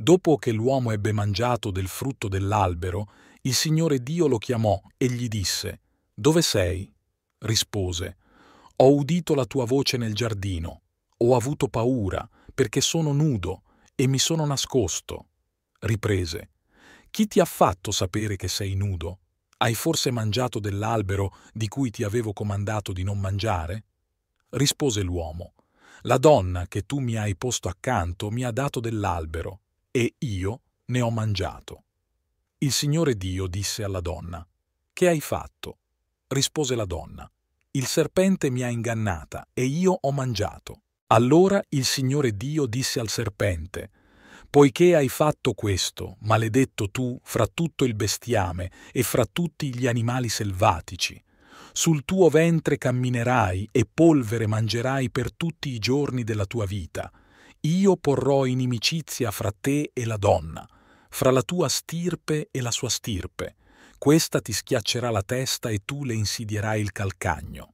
Dopo che l'uomo ebbe mangiato del frutto dell'albero, il Signore Dio lo chiamò e gli disse, Dove sei? Rispose, Ho udito la tua voce nel giardino, ho avuto paura, perché sono nudo e mi sono nascosto. Riprese, Chi ti ha fatto sapere che sei nudo? Hai forse mangiato dell'albero di cui ti avevo comandato di non mangiare? Rispose l'uomo, La donna che tu mi hai posto accanto mi ha dato dell'albero e io ne ho mangiato. Il Signore Dio disse alla donna, Che hai fatto? Rispose la donna, Il serpente mi ha ingannata e io ho mangiato. Allora il Signore Dio disse al serpente, Poiché hai fatto questo, maledetto tu, fra tutto il bestiame e fra tutti gli animali selvatici, sul tuo ventre camminerai e polvere mangerai per tutti i giorni della tua vita io porrò inimicizia fra te e la donna, fra la tua stirpe e la sua stirpe. Questa ti schiaccerà la testa e tu le insidierai il calcagno.